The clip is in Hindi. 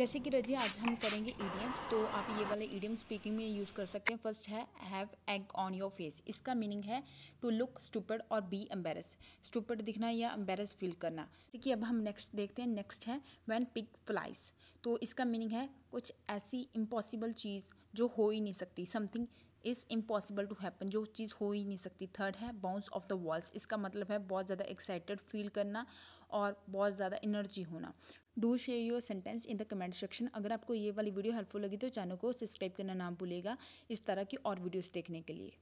जैसे कि रजी आज हम करेंगे ईडियम्स तो आप ये वाले ईडियम स्पीकिंग में यूज़ कर सकते हैं फर्स्ट है have egg on your face इसका मीनिंग है टू लुक स्टूपर्ड और बी एम्बेरस स्टूपर्ड दिखना या एम्बेरस फील करना है अब हम नेक्स्ट देखते हैं नेक्स्ट है वैन पिक फ्लाइज तो इसका मीनिंग है कुछ ऐसी इम्पॉसिबल चीज़ जो हो ही नहीं सकती something is impossible to happen जो चीज़ हो ही नहीं सकती थर्ड है बाउंस ऑफ द वॉल्स इसका मतलब है बहुत ज़्यादा एक्साइटेड फील करना और बहुत ज़्यादा एनर्जी होना do share your sentence in the comment section अगर आपको ये वाली वीडियो हेल्पफुल लगी तो चैनल को सब्सक्राइब करना ना भूलेगा इस तरह की और वीडियोस देखने के लिए